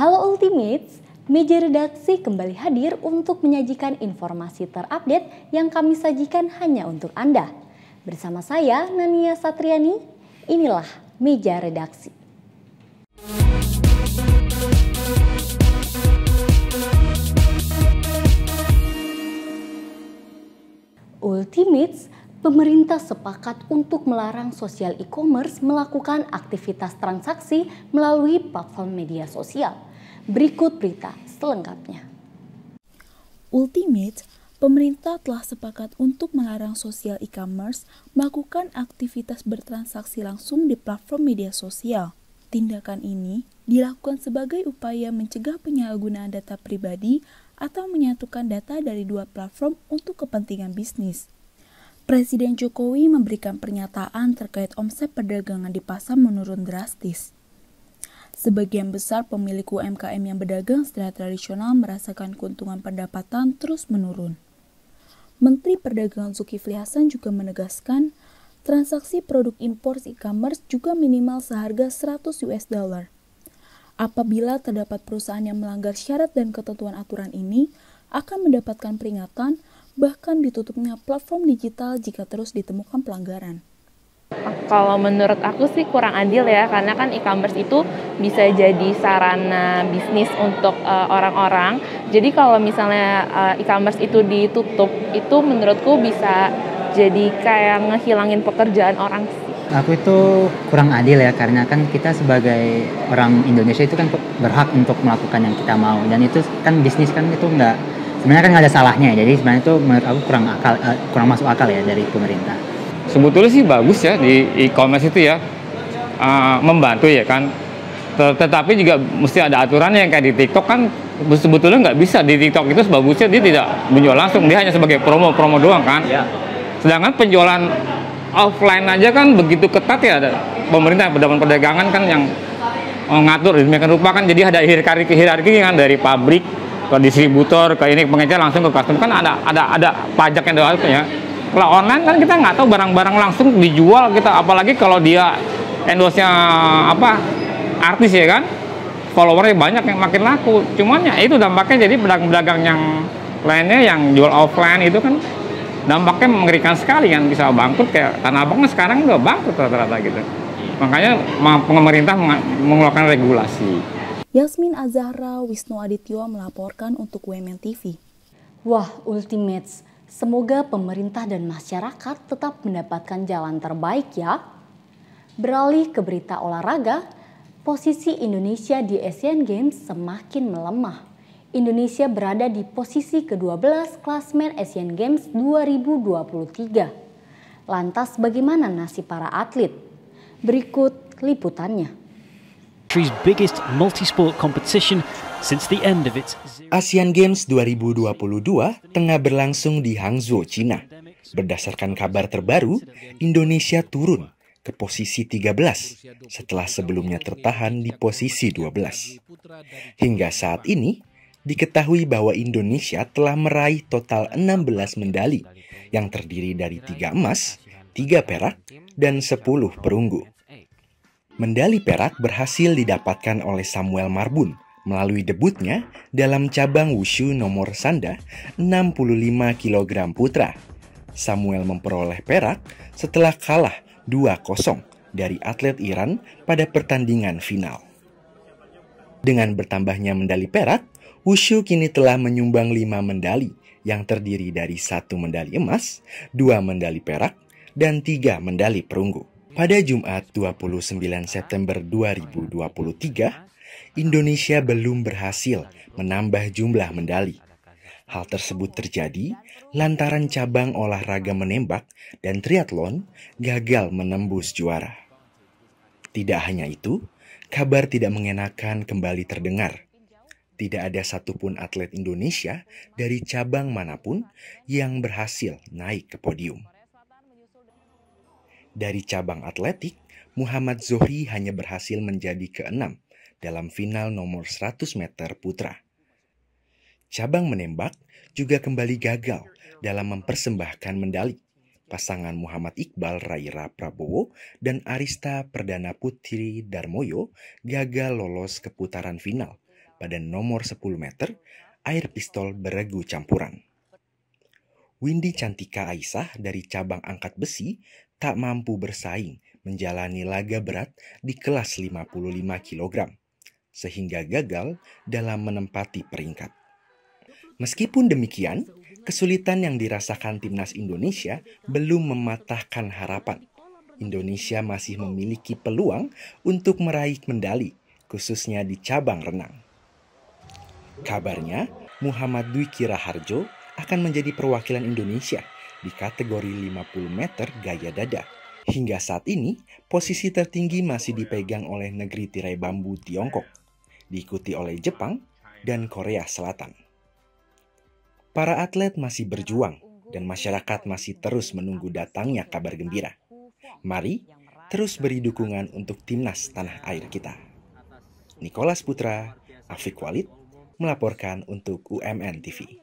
Halo Ultimates, meja redaksi kembali hadir untuk menyajikan informasi terupdate yang kami sajikan hanya untuk Anda. Bersama saya Nania Satriani, inilah meja redaksi. Ultimates pemerintah sepakat untuk melarang sosial e-commerce melakukan aktivitas transaksi melalui platform media sosial. Berikut berita selengkapnya. Ultimate, pemerintah telah sepakat untuk melarang sosial e-commerce melakukan aktivitas bertransaksi langsung di platform media sosial. Tindakan ini dilakukan sebagai upaya mencegah penyalahgunaan data pribadi atau menyatukan data dari dua platform untuk kepentingan bisnis. Presiden Jokowi memberikan pernyataan terkait omset perdagangan di pasar menurun drastis. Sebagian besar pemilik UMKM yang berdagang secara tradisional merasakan keuntungan pendapatan terus menurun. Menteri Perdagangan Zulkifli Hasan juga menegaskan, transaksi produk impor e-commerce juga minimal seharga 100 US dollar. Apabila terdapat perusahaan yang melanggar syarat dan ketentuan aturan ini, akan mendapatkan peringatan bahkan ditutupnya platform digital jika terus ditemukan pelanggaran. Kalau menurut aku sih kurang adil ya, karena kan e-commerce itu bisa jadi sarana bisnis untuk eh, orang-orang. Uh, Jadi kalau misalnya uh, e-commerce itu ditutup, itu menurutku bisa jadi kayak ngehilangin pekerjaan orang aku itu kurang adil ya karena kan kita sebagai orang Indonesia itu kan berhak untuk melakukan yang kita mau dan itu kan bisnis kan itu nggak sebenarnya kan nggak ada salahnya ya jadi sebenarnya itu menurut aku kurang akal uh, kurang masuk akal ya dari pemerintah sebetulnya sih bagus ya di e-commerce itu ya uh, membantu ya kan tetapi juga mesti ada aturannya yang kayak di TikTok kan sebetulnya nggak bisa di TikTok itu sebagusnya dia tidak menjual langsung dia hanya sebagai promo promo doang kan ya. sedangkan penjualan offline aja kan begitu ketat ya ada pemerintah pedagang perdagangan kan yang ngatur demikian rupa kan jadi ada hierarki hierarki kan dari pabrik ke distributor ke ini pengecer langsung ke customer kan ada ada ada pajak yang doang ya kalau online kan kita nggak tahu barang-barang langsung dijual kita apalagi kalau dia endosnya apa artis ya kan followernya banyak yang makin laku cuman ya itu dampaknya jadi pedagang-pedagang yang lainnya yang jual offline itu kan dampaknya mengerikan sekali kan bisa bangkrut kayak tanah abangnya sekarang udah bangkrut rata-rata gitu makanya pemerintah mengeluarkan regulasi Yasmin Azahra Wisnu Adityo melaporkan untuk Women TV. Wah, Ultimates, semoga pemerintah dan masyarakat tetap mendapatkan jalan terbaik ya. Beralih ke berita olahraga, posisi Indonesia di Asian Games semakin melemah. Indonesia berada di posisi ke-12 klasmen Asian Games 2023. Lantas bagaimana nasib para atlet? Berikut liputannya. Asian Games 2022 tengah berlangsung di Hangzhou, China. Berdasarkan kabar terbaru, Indonesia turun ke posisi 13 setelah sebelumnya tertahan di posisi 12. Hingga saat ini, diketahui bahwa Indonesia telah meraih total 16 medali yang terdiri dari 3 emas, 3 perak, dan 10 perunggu. Medali perak berhasil didapatkan oleh Samuel Marbun melalui debutnya dalam cabang wushu nomor sanda 65 kg putra. Samuel memperoleh perak setelah kalah 2-0 dari atlet Iran pada pertandingan final. Dengan bertambahnya medali perak, Wushu kini telah menyumbang 5 medali yang terdiri dari satu medali emas, dua medali perak, dan tiga medali perunggu. Pada Jumat 29 September 2023, Indonesia belum berhasil menambah jumlah medali Hal tersebut terjadi lantaran cabang olahraga menembak dan triathlon gagal menembus juara. Tidak hanya itu, kabar tidak mengenakan kembali terdengar. Tidak ada satupun atlet Indonesia dari cabang manapun yang berhasil naik ke podium. Dari cabang atletik, Muhammad Zohri hanya berhasil menjadi keenam dalam final nomor 100 meter putra. Cabang menembak juga kembali gagal dalam mempersembahkan medali. Pasangan Muhammad Iqbal Raira Prabowo dan Arista Perdana Putri Darmoyo gagal lolos ke putaran final pada nomor 10 meter air pistol beregu campuran. Windy Cantika Aisah dari cabang angkat besi tak mampu bersaing menjalani laga berat di kelas 55 kg sehingga gagal dalam menempati peringkat. Meskipun demikian, kesulitan yang dirasakan timnas Indonesia belum mematahkan harapan. Indonesia masih memiliki peluang untuk meraih medali, khususnya di cabang renang. Kabarnya, Muhammad Dwi Kiraharjo akan menjadi perwakilan Indonesia di kategori 50 meter gaya dada. Hingga saat ini, posisi tertinggi masih dipegang oleh negeri tirai bambu Tiongkok, diikuti oleh Jepang dan Korea Selatan. Para atlet masih berjuang dan masyarakat masih terus menunggu datangnya kabar gembira. Mari terus beri dukungan untuk timnas tanah air kita. Nikolas Putra, Afik Walid, melaporkan untuk UMN TV.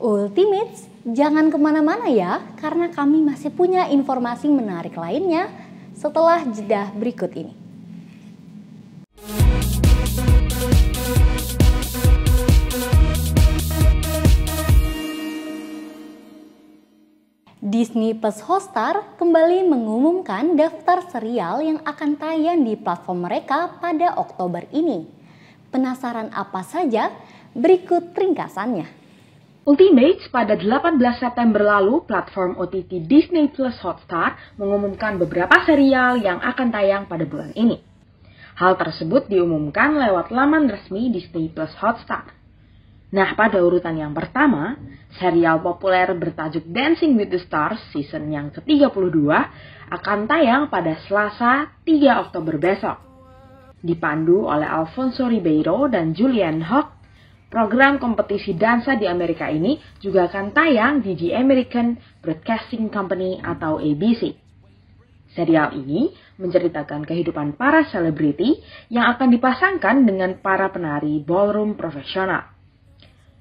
Ultimates, jangan kemana-mana ya, karena kami masih punya informasi menarik lainnya setelah jeda berikut ini. Disney Plus Hotstar kembali mengumumkan daftar serial yang akan tayang di platform mereka pada Oktober ini. Penasaran apa saja? Berikut ringkasannya. Ultimates pada 18 September lalu, platform OTT Disney Plus Hotstar mengumumkan beberapa serial yang akan tayang pada bulan ini. Hal tersebut diumumkan lewat laman resmi Disney Plus Hotstar. Nah, pada urutan yang pertama, serial populer bertajuk Dancing with the Stars season yang ke-32 akan tayang pada Selasa 3 Oktober besok. Dipandu oleh Alfonso Ribeiro dan Julian Hock, program kompetisi dansa di Amerika ini juga akan tayang di The American Broadcasting Company atau ABC. Serial ini menceritakan kehidupan para selebriti yang akan dipasangkan dengan para penari ballroom profesional.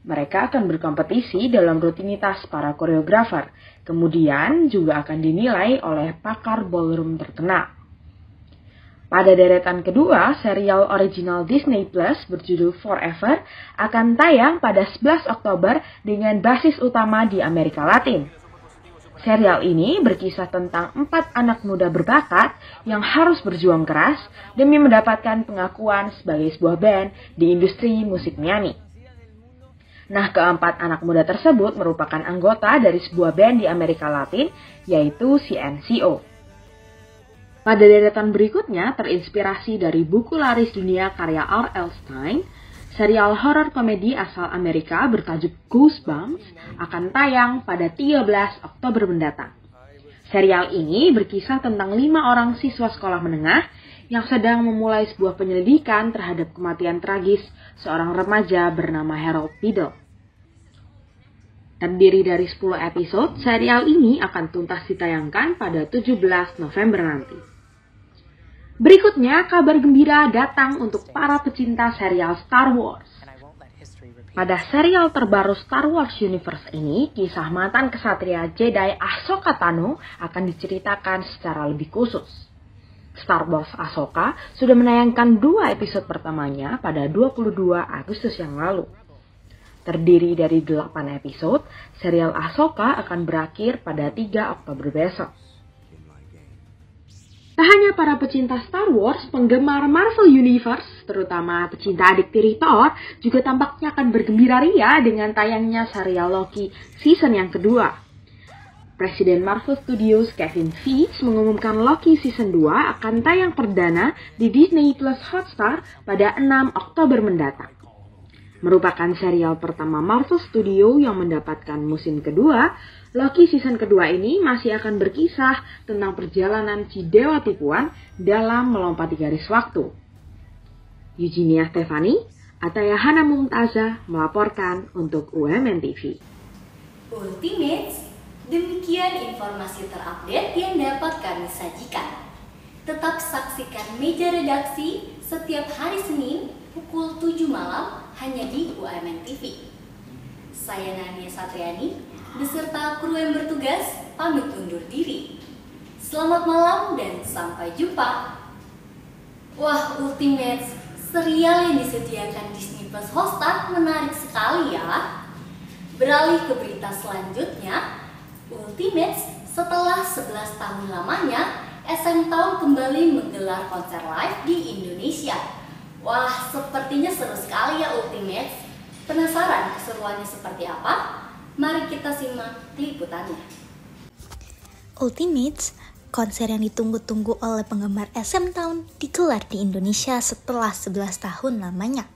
Mereka akan berkompetisi dalam rutinitas para koreografer, kemudian juga akan dinilai oleh pakar ballroom terkenal. Pada deretan kedua, serial original Disney Plus berjudul Forever akan tayang pada 11 Oktober dengan basis utama di Amerika Latin. Serial ini berkisah tentang empat anak muda berbakat yang harus berjuang keras demi mendapatkan pengakuan sebagai sebuah band di industri musik Miami. Nah, keempat anak muda tersebut merupakan anggota dari sebuah band di Amerika Latin, yaitu CNCO. Pada deretan berikutnya terinspirasi dari buku laris dunia karya R.L. Stein, serial horor komedi asal Amerika bertajuk Goosebumps akan tayang pada 13 Oktober mendatang. Serial ini berkisah tentang lima orang siswa sekolah menengah yang sedang memulai sebuah penyelidikan terhadap kematian tragis seorang remaja bernama Harold Biddle. Terdiri dari 10 episode, serial ini akan tuntas ditayangkan pada 17 November nanti. Berikutnya, kabar gembira datang untuk para pecinta serial Star Wars. Pada serial terbaru Star Wars Universe ini, kisah mantan kesatria Jedi Ahsoka Tano akan diceritakan secara lebih khusus. Star Wars Ahsoka sudah menayangkan dua episode pertamanya pada 22 Agustus yang lalu. Terdiri dari 8 episode, serial Ahsoka akan berakhir pada 3 Oktober besok. Tak hanya para pecinta Star Wars, penggemar Marvel Universe, terutama pecinta adik tiri Thor, juga tampaknya akan bergembira ria dengan tayangnya serial Loki season yang kedua. Presiden Marvel Studios Kevin Feige mengumumkan Loki season 2 akan tayang perdana di Disney Plus Hotstar pada 6 Oktober mendatang. Merupakan serial pertama Marvel Studio yang mendapatkan musim kedua, Loki season kedua ini masih akan berkisah tentang perjalanan si Dewa Tipuan dalam melompati garis waktu. Eugenia Stefani, Ataya Hana Mumtaza melaporkan untuk UMN TV. Ultimates, demikian informasi terupdate yang dapat kami sajikan. Tetap saksikan meja redaksi setiap hari Senin pukul 7 malam hanya di UMN TV. Saya Nania Satriani, beserta kru yang bertugas pamit undur diri. Selamat malam dan sampai jumpa. Wah, Ultimates, serial yang disediakan Disney Plus Hostar menarik sekali ya. Beralih ke berita selanjutnya, Ultimates setelah 11 tahun lamanya, SM Town kembali menggelar konser live di Indonesia. Wah, sepertinya seru sekali ya Ultimates. Penasaran keseruannya seperti apa? Mari kita simak liputannya. Ultimates, konser yang ditunggu-tunggu oleh penggemar SM Town digelar di Indonesia setelah 11 tahun lamanya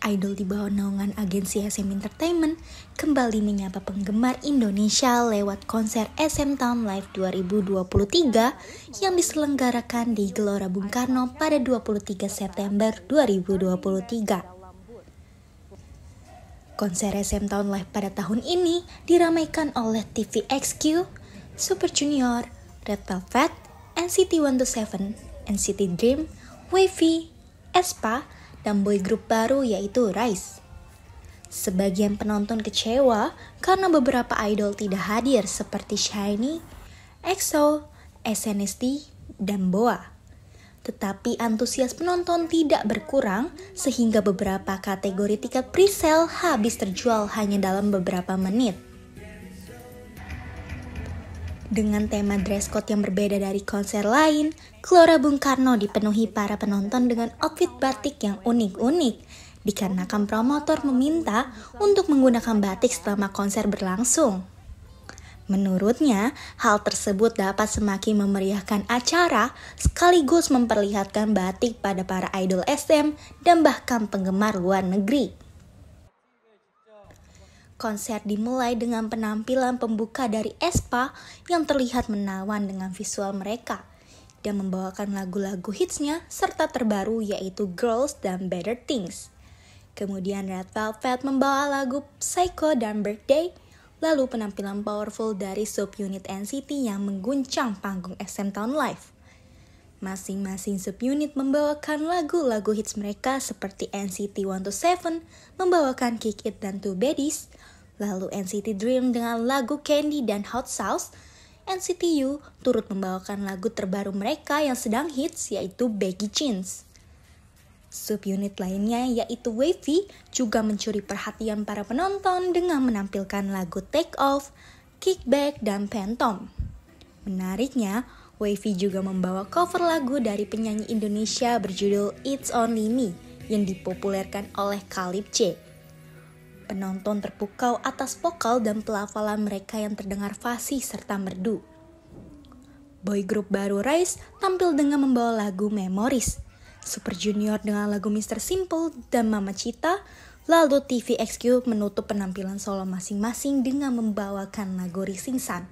idol di bawah naungan agensi SM Entertainment, kembali menyapa penggemar Indonesia lewat konser SM Town Live 2023 yang diselenggarakan di Gelora Bung Karno pada 23 September 2023. Konser SM Town Live pada tahun ini diramaikan oleh TVXQ, Super Junior, Red Velvet, NCT 127, NCT Dream, Wavy, Espa, dan boy group baru yaitu Rise. Sebagian penonton kecewa karena beberapa idol tidak hadir seperti Shiny, EXO, SNSD, dan BoA. Tetapi antusias penonton tidak berkurang sehingga beberapa kategori tiket presale habis terjual hanya dalam beberapa menit. Dengan tema dress code yang berbeda dari konser lain, Gelora Bung Karno dipenuhi para penonton dengan outfit batik yang unik-unik. Dikarenakan promotor meminta untuk menggunakan batik selama konser berlangsung. Menurutnya, hal tersebut dapat semakin memeriahkan acara sekaligus memperlihatkan batik pada para idol SM dan bahkan penggemar luar negeri. Konser dimulai dengan penampilan pembuka dari Espa yang terlihat menawan dengan visual mereka dan membawakan lagu-lagu hitsnya serta terbaru yaitu Girls dan Better Things. Kemudian Red Velvet membawa lagu Psycho dan Birthday, lalu penampilan powerful dari subunit NCT yang mengguncang panggung SM Town Live. Masing-masing subunit membawakan lagu-lagu hits mereka seperti NCT 127 membawakan Kick It dan Two Baddies, lalu NCT Dream dengan lagu Candy dan Hot Sauce, NCT U turut membawakan lagu terbaru mereka yang sedang hits yaitu Baggy Jeans. Subunit lainnya yaitu Wavy juga mencuri perhatian para penonton dengan menampilkan lagu Take Off, Kickback, dan Phantom. Menariknya, Wavy juga membawa cover lagu dari penyanyi Indonesia berjudul It's Only Me yang dipopulerkan oleh Kalib C. Penonton terpukau atas vokal dan pelafalan mereka yang terdengar fasih serta merdu. Boy group baru Rise tampil dengan membawa lagu Memories, Super Junior dengan lagu Mr. Simple dan Mama Cita, lalu TVXQ menutup penampilan solo masing-masing dengan membawakan lagu Rising Sun,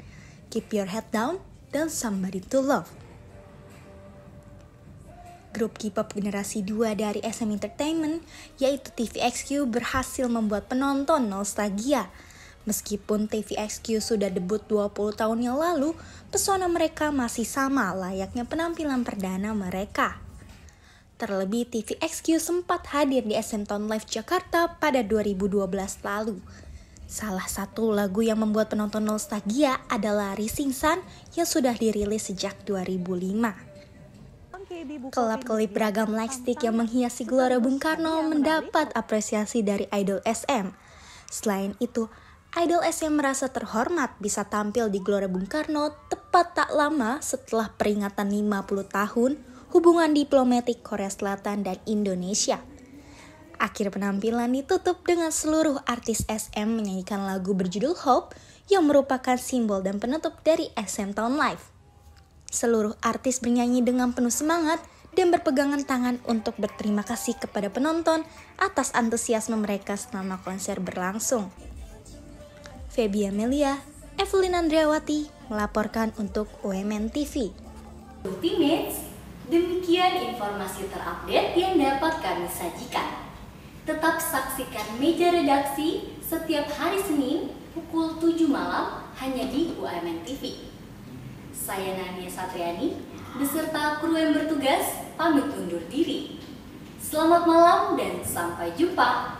Keep Your Head Down, dan Somebody to Love. Grup K-pop generasi 2 dari SM Entertainment, yaitu TVXQ berhasil membuat penonton nostalgia. Meskipun TVXQ sudah debut 20 tahun yang lalu, pesona mereka masih sama layaknya penampilan perdana mereka. Terlebih TVXQ sempat hadir di SM Town Live Jakarta pada 2012 lalu. Salah satu lagu yang membuat penonton nostalgia adalah Rising Sun yang sudah dirilis sejak 2005. Kelap-kelip beragam lightstick yang menghiasi Gelora Bung Karno mendapat apresiasi dari Idol SM. Selain itu, Idol SM merasa terhormat bisa tampil di Gelora Bung Karno tepat tak lama setelah peringatan 50 tahun hubungan diplomatik Korea Selatan dan Indonesia. Akhir penampilan ditutup dengan seluruh artis SM menyanyikan lagu berjudul Hope yang merupakan simbol dan penutup dari SM Town Life. Seluruh artis bernyanyi dengan penuh semangat dan berpegangan tangan untuk berterima kasih kepada penonton atas antusiasme mereka selama konser berlangsung. Febia Melia, Evelyn Andriawati melaporkan untuk UMN TV. demikian informasi terupdate yang dapat kami sajikan. Tetap saksikan meja redaksi setiap hari Senin pukul 7 malam hanya di UMN TV. Saya Nania Satriani beserta kru yang bertugas pamit undur diri. Selamat malam dan sampai jumpa.